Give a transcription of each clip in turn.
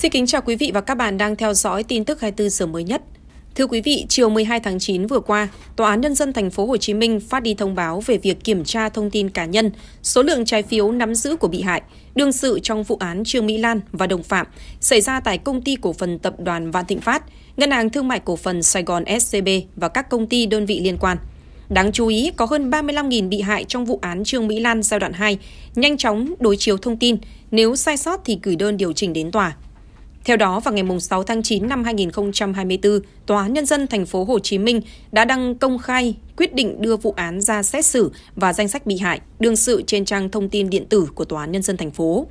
Xin kính chào quý vị và các bạn đang theo dõi tin tức 24 giờ mới nhất. Thưa quý vị, chiều 12 tháng 9 vừa qua, Tòa án nhân dân thành phố Hồ Chí Minh phát đi thông báo về việc kiểm tra thông tin cá nhân, số lượng trái phiếu nắm giữ của bị hại, đương sự trong vụ án Trương Mỹ Lan và đồng phạm xảy ra tại công ty cổ phần tập đoàn Vạn Thịnh Phát, Ngân hàng Thương mại cổ phần Sài Gòn SCB và các công ty đơn vị liên quan. Đáng chú ý, có hơn 35.000 bị hại trong vụ án Trương Mỹ Lan giai đoạn 2, nhanh chóng đối chiếu thông tin, nếu sai sót thì gửi đơn điều chỉnh đến tòa. Theo đó, vào ngày 6 tháng 9 năm 2024, Tòa án Nhân dân thành phố Hồ Chí Minh đã đăng công khai quyết định đưa vụ án ra xét xử và danh sách bị hại, đương sự trên trang thông tin điện tử của Tòa án Nhân dân thành phố.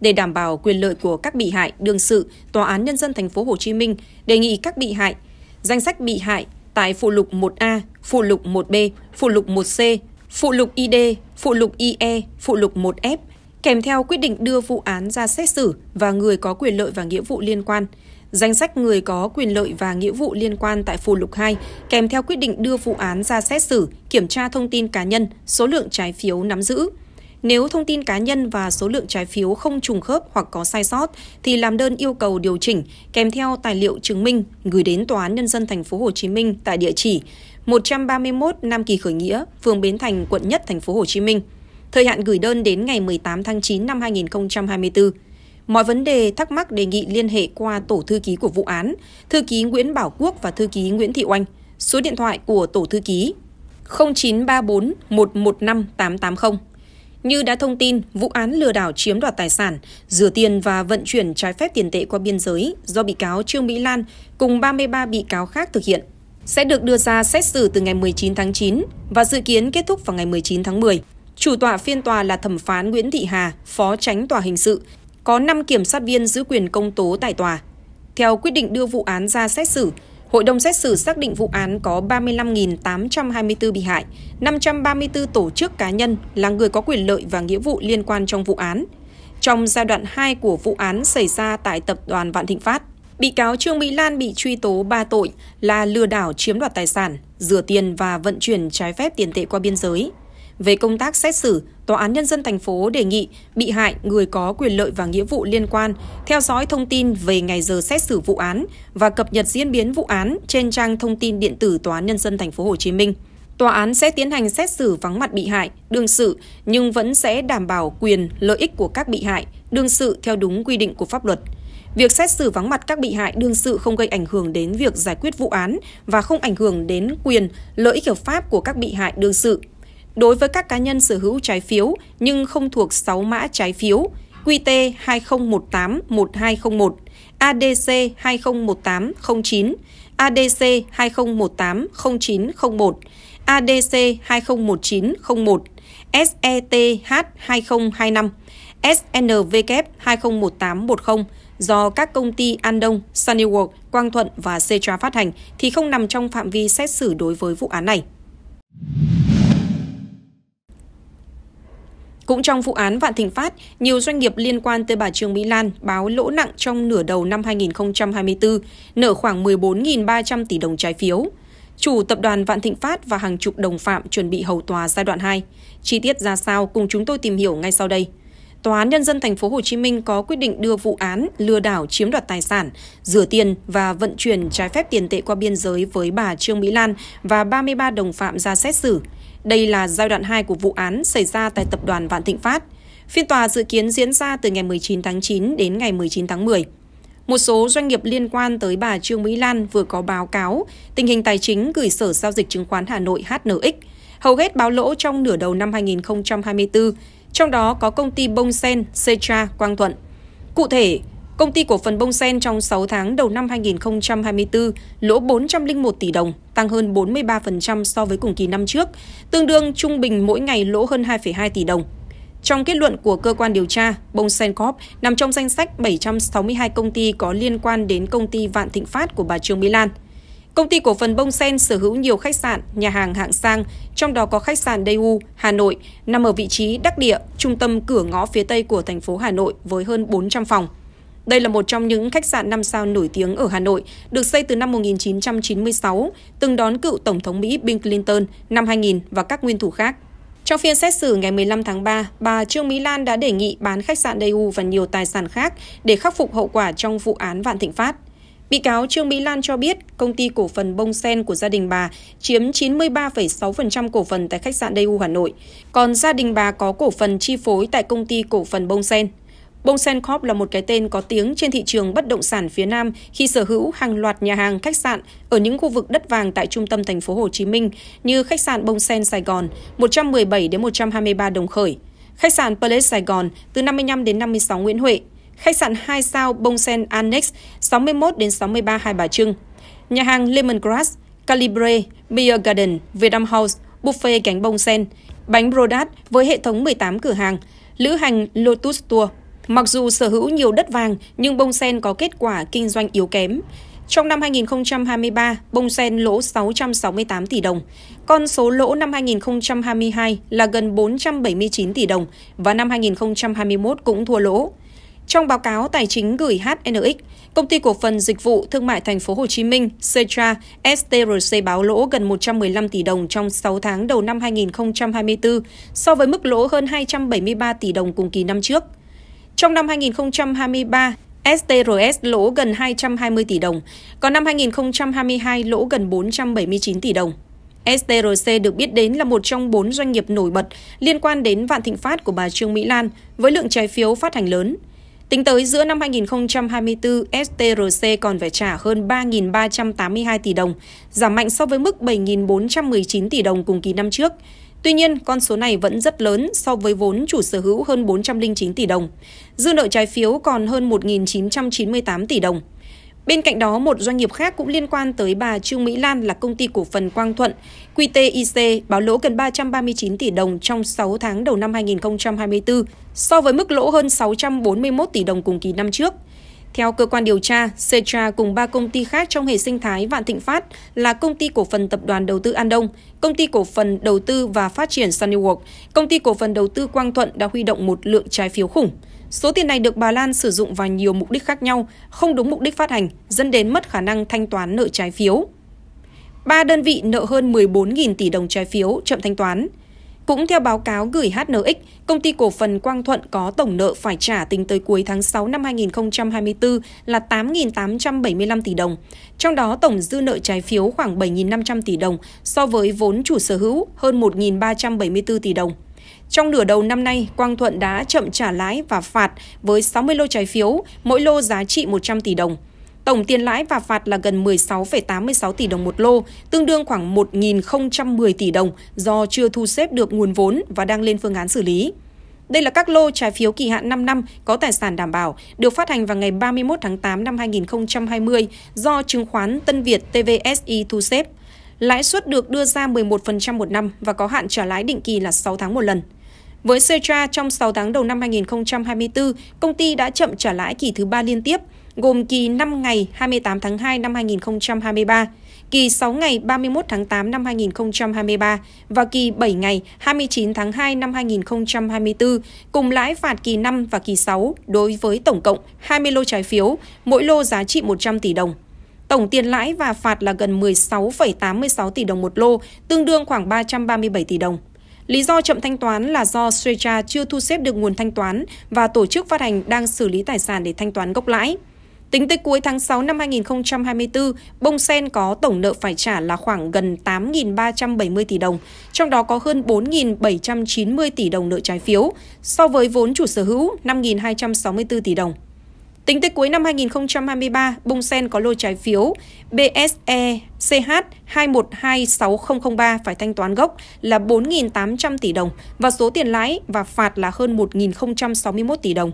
Để đảm bảo quyền lợi của các bị hại, đương sự, Tòa án Nhân dân thành phố Hồ Chí Minh đề nghị các bị hại, danh sách bị hại tại phụ lục 1A, phụ lục 1B, phụ lục 1C, phụ lục ID, phụ lục IE, phụ lục 1F kèm theo quyết định đưa vụ án ra xét xử và người có quyền lợi và nghĩa vụ liên quan. Danh sách người có quyền lợi và nghĩa vụ liên quan tại phụ lục 2 kèm theo quyết định đưa vụ án ra xét xử, kiểm tra thông tin cá nhân, số lượng trái phiếu nắm giữ. Nếu thông tin cá nhân và số lượng trái phiếu không trùng khớp hoặc có sai sót thì làm đơn yêu cầu điều chỉnh kèm theo tài liệu chứng minh gửi đến tòa án nhân dân thành phố Hồ Chí Minh tại địa chỉ 131 Nam Kỳ Khởi Nghĩa, phường Bến Thành, quận Nhất thành phố Hồ Chí Minh thời hạn gửi đơn đến ngày 18 tháng 9 năm 2024. Mọi vấn đề thắc mắc đề nghị liên hệ qua tổ thư ký của vụ án, thư ký Nguyễn Bảo Quốc và thư ký Nguyễn Thị Oanh, số điện thoại của tổ thư ký 0934 115 880. Như đã thông tin, vụ án lừa đảo chiếm đoạt tài sản, rửa tiền và vận chuyển trái phép tiền tệ qua biên giới do bị cáo Trương Mỹ Lan cùng 33 bị cáo khác thực hiện sẽ được đưa ra xét xử từ ngày 19 tháng 9 và dự kiến kết thúc vào ngày 19 tháng 10. Chủ tọa phiên tòa là thẩm phán Nguyễn Thị Hà, phó tránh tòa hình sự, có 5 kiểm sát viên giữ quyền công tố tại tòa. Theo quyết định đưa vụ án ra xét xử, Hội đồng xét xử xác định vụ án có 35.824 bị hại, 534 tổ chức cá nhân là người có quyền lợi và nghĩa vụ liên quan trong vụ án. Trong giai đoạn 2 của vụ án xảy ra tại tập đoàn Vạn Thịnh Phát, bị cáo Trương Mỹ Lan bị truy tố 3 tội là lừa đảo chiếm đoạt tài sản, rửa tiền và vận chuyển trái phép tiền tệ qua biên giới. Về công tác xét xử, Tòa án Nhân dân thành phố đề nghị bị hại người có quyền lợi và nghĩa vụ liên quan theo dõi thông tin về ngày giờ xét xử vụ án và cập nhật diễn biến vụ án trên trang thông tin điện tử Tòa án Nhân dân thành phố Hồ Chí Minh. Tòa án sẽ tiến hành xét xử vắng mặt bị hại, đương sự nhưng vẫn sẽ đảm bảo quyền, lợi ích của các bị hại, đương sự theo đúng quy định của pháp luật. Việc xét xử vắng mặt các bị hại đương sự không gây ảnh hưởng đến việc giải quyết vụ án và không ảnh hưởng đến quyền, lợi ích hợp pháp của các bị hại đương sự đối với các cá nhân sở hữu trái phiếu nhưng không thuộc 6 mã trái phiếu QT 2018-1201, ADC 2018-09, ADC 2018-0901, ADC 2019-01, SETH 2025, SNVK 2018-10 do các công ty An Đông, Sunnyworld, Quang Thuận và Setra phát hành thì không nằm trong phạm vi xét xử đối với vụ án này. Cũng trong vụ án Vạn Thịnh Phát, nhiều doanh nghiệp liên quan tới bà Trương Mỹ Lan báo lỗ nặng trong nửa đầu năm 2024, nợ khoảng 14.300 tỷ đồng trái phiếu. Chủ tập đoàn Vạn Thịnh Phát và hàng chục đồng phạm chuẩn bị hầu tòa giai đoạn 2. Chi tiết ra sao cùng chúng tôi tìm hiểu ngay sau đây. Tòa án nhân dân thành phố Hồ Chí Minh có quyết định đưa vụ án lừa đảo chiếm đoạt tài sản, rửa tiền và vận chuyển trái phép tiền tệ qua biên giới với bà Trương Mỹ Lan và 33 đồng phạm ra xét xử. Đây là giai đoạn 2 của vụ án xảy ra tại tập đoàn Vạn Thịnh Phát. Phiên tòa dự kiến diễn ra từ ngày 19 tháng 9 đến ngày 19 tháng 10. Một số doanh nghiệp liên quan tới bà Trương Mỹ Lan vừa có báo cáo tình hình tài chính gửi Sở Giao dịch Chứng khoán Hà Nội HNX, hầu hết báo lỗ trong nửa đầu năm 2024, trong đó có công ty Bông Sen, Setra, Quang Thuận. Cụ thể, Công ty cổ phần Bông Sen trong 6 tháng đầu năm 2024 lỗ 401 tỷ đồng, tăng hơn 43% so với cùng kỳ năm trước, tương đương trung bình mỗi ngày lỗ hơn 2,2 tỷ đồng. Trong kết luận của cơ quan điều tra, Bông Sen Corp nằm trong danh sách 762 công ty có liên quan đến công ty Vạn Thịnh Phát của bà Trương Mỹ Lan. Công ty cổ phần Bông Sen sở hữu nhiều khách sạn, nhà hàng hạng sang, trong đó có khách sạn Dayu Hà Nội, nằm ở vị trí đắc địa, trung tâm cửa ngõ phía Tây của thành phố Hà Nội với hơn 400 phòng. Đây là một trong những khách sạn 5 sao nổi tiếng ở Hà Nội, được xây từ năm 1996, từng đón cựu Tổng thống Mỹ Bill Clinton năm 2000 và các nguyên thủ khác. Trong phiên xét xử ngày 15 tháng 3, bà Trương Mỹ Lan đã đề nghị bán khách sạn Dayu và nhiều tài sản khác để khắc phục hậu quả trong vụ án Vạn Thịnh Phát. Bị cáo Trương Mỹ Lan cho biết công ty cổ phần bông sen của gia đình bà chiếm 93,6% cổ phần tại khách sạn Dayu Hà Nội, còn gia đình bà có cổ phần chi phối tại công ty cổ phần bông sen. Sen Corp là một cái tên có tiếng trên thị trường bất động sản phía Nam khi sở hữu hàng loạt nhà hàng, khách sạn ở những khu vực đất vàng tại trung tâm thành phố Hồ Chí Minh như khách sạn Sen Sài Gòn 117 đến 123 Đồng Khởi, khách sạn Palace Sài Gòn từ 55 đến 56 Nguyễn Huệ, khách sạn 2 sao Sen Annex 61 đến 63 Hai Bà Trưng, nhà hàng Lemongrass, Calibre, Beer Garden, Vietnam House, buffet cánh bông sen, bánh brodat với hệ thống 18 cửa hàng, lữ hành Lotus Tour. Mặc dù sở hữu nhiều đất vàng nhưng bông sen có kết quả kinh doanh yếu kém. Trong năm 2023, bông sen lỗ 668 tỷ đồng. Con số lỗ năm 2022 là gần 479 tỷ đồng và năm 2021 cũng thua lỗ. Trong báo cáo tài chính gửi HNX, công ty cổ phần dịch vụ thương mại thành phố Hồ Chí Minh, Cetra, STRC báo lỗ gần 115 tỷ đồng trong 6 tháng đầu năm 2024 so với mức lỗ hơn 273 tỷ đồng cùng kỳ năm trước. Trong năm 2023, STRS lỗ gần 220 tỷ đồng, còn năm 2022 lỗ gần 479 tỷ đồng. STRC được biết đến là một trong bốn doanh nghiệp nổi bật liên quan đến Vạn Thịnh Phát của bà Trương Mỹ Lan với lượng trái phiếu phát hành lớn. Tính tới giữa năm 2024, STRC còn phải trả hơn 3.382 tỷ đồng, giảm mạnh so với mức 7.419 tỷ đồng cùng kỳ năm trước. Tuy nhiên, con số này vẫn rất lớn so với vốn chủ sở hữu hơn 409 tỷ đồng. Dư nợ trái phiếu còn hơn 1.998 tỷ đồng. Bên cạnh đó, một doanh nghiệp khác cũng liên quan tới bà Trương Mỹ Lan là công ty cổ phần Quang Thuận, QTIC, báo lỗ gần 339 tỷ đồng trong 6 tháng đầu năm 2024, so với mức lỗ hơn 641 tỷ đồng cùng kỳ năm trước. Theo cơ quan điều tra, Setra cùng ba công ty khác trong hệ sinh thái Vạn Thịnh Phát là công ty cổ phần tập đoàn đầu tư An Đông, công ty cổ phần đầu tư và phát triển Sunnyworld, công ty cổ phần đầu tư Quang Thuận đã huy động một lượng trái phiếu khủng. Số tiền này được bà Lan sử dụng vào nhiều mục đích khác nhau, không đúng mục đích phát hành, dẫn đến mất khả năng thanh toán nợ trái phiếu. Ba đơn vị nợ hơn 14.000 tỷ đồng trái phiếu chậm thanh toán. Cũng theo báo cáo gửi HNX, công ty cổ phần Quang Thuận có tổng nợ phải trả tính tới cuối tháng 6 năm 2024 là 8.875 tỷ đồng, trong đó tổng dư nợ trái phiếu khoảng 7.500 tỷ đồng so với vốn chủ sở hữu hơn 1.374 tỷ đồng. Trong nửa đầu năm nay, Quang Thuận đã chậm trả lãi và phạt với 60 lô trái phiếu, mỗi lô giá trị 100 tỷ đồng. Tổng tiền lãi và phạt là gần 16,86 tỷ đồng một lô, tương đương khoảng 1.010 tỷ đồng do chưa thu xếp được nguồn vốn và đang lên phương án xử lý. Đây là các lô trái phiếu kỳ hạn 5 năm có tài sản đảm bảo, được phát hành vào ngày 31 tháng 8 năm 2020 do chứng khoán Tân Việt TVSI thu xếp. Lãi suất được đưa ra 11% một năm và có hạn trả lãi định kỳ là 6 tháng một lần. Với Setra, trong 6 tháng đầu năm 2024, công ty đã chậm trả lãi kỳ thứ 3 liên tiếp – gồm kỳ 5 ngày 28 tháng 2 năm 2023, kỳ 6 ngày 31 tháng 8 năm 2023 và kỳ 7 ngày 29 tháng 2 năm 2024, cùng lãi phạt kỳ 5 và kỳ 6 đối với tổng cộng 20 lô trái phiếu, mỗi lô giá trị 100 tỷ đồng. Tổng tiền lãi và phạt là gần 16,86 tỷ đồng một lô, tương đương khoảng 337 tỷ đồng. Lý do chậm thanh toán là do Suecha chưa thu xếp được nguồn thanh toán và tổ chức phát hành đang xử lý tài sản để thanh toán gốc lãi. Tính tới cuối tháng 6 năm 2024, Bông Sen có tổng nợ phải trả là khoảng gần 8.370 tỷ đồng, trong đó có hơn 4.790 tỷ đồng nợ trái phiếu, so với vốn chủ sở hữu 5.264 tỷ đồng. Tính tới cuối năm 2023, Bông Sen có lô trái phiếu bsech 2126003 phải thanh toán gốc là 4.800 tỷ đồng và số tiền lãi và phạt là hơn 1.061 tỷ đồng.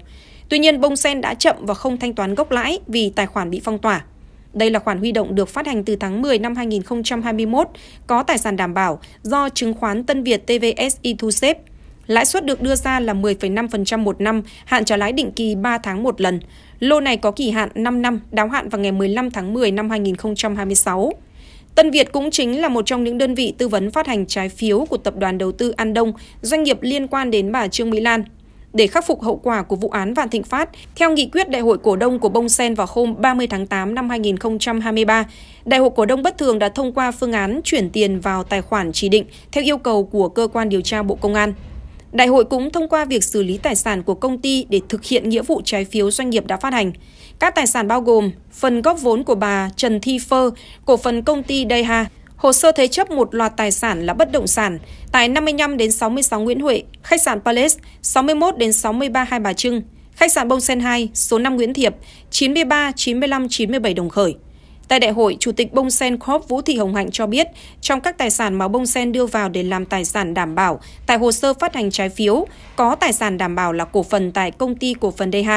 Tuy nhiên, bông sen đã chậm và không thanh toán gốc lãi vì tài khoản bị phong tỏa. Đây là khoản huy động được phát hành từ tháng 10 năm 2021, có tài sản đảm bảo do chứng khoán Tân Việt TVSI thu xếp. Lãi suất được đưa ra là 10,5% một năm, hạn trả lãi định kỳ 3 tháng một lần. Lô này có kỳ hạn 5 năm, đáo hạn vào ngày 15 tháng 10 năm 2026. Tân Việt cũng chính là một trong những đơn vị tư vấn phát hành trái phiếu của tập đoàn đầu tư An Đông, doanh nghiệp liên quan đến bà Trương Mỹ Lan để khắc phục hậu quả của vụ án Vạn Thịnh Phát theo nghị quyết Đại hội cổ đông của Bông Sen vào hôm 30 tháng 8 năm 2023. Đại hội cổ đông bất thường đã thông qua phương án chuyển tiền vào tài khoản chỉ định theo yêu cầu của cơ quan điều tra Bộ Công an. Đại hội cũng thông qua việc xử lý tài sản của công ty để thực hiện nghĩa vụ trái phiếu doanh nghiệp đã phát hành. Các tài sản bao gồm phần góp vốn của bà Trần Thi Phơ, cổ phần công ty Dayha. Hồ sơ thế chấp một loạt tài sản là bất động sản tại 55 đến 66 Nguyễn Huệ, khách sạn Palace 61 đến 63 Hai Bà Trưng, khách sạn Bông Sen 2 số 5 Nguyễn Thiệp 93 95 97 Đồng Khởi. Tại đại hội, Chủ tịch Bông Sen Corp Vũ Thị Hồng Hạnh cho biết, trong các tài sản mà Bông Sen đưa vào để làm tài sản đảm bảo tại hồ sơ phát hành trái phiếu, có tài sản đảm bảo là cổ phần tại công ty cổ phần DH.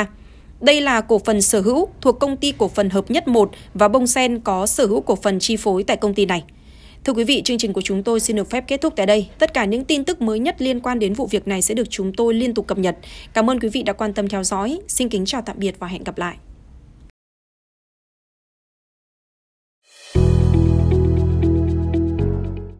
Đây là cổ phần sở hữu thuộc công ty cổ phần Hợp Nhất 1 và Bông Sen có sở hữu cổ phần chi phối tại công ty này. Thưa quý vị, chương trình của chúng tôi xin được phép kết thúc tại đây. Tất cả những tin tức mới nhất liên quan đến vụ việc này sẽ được chúng tôi liên tục cập nhật. Cảm ơn quý vị đã quan tâm theo dõi. Xin kính chào tạm biệt và hẹn gặp lại.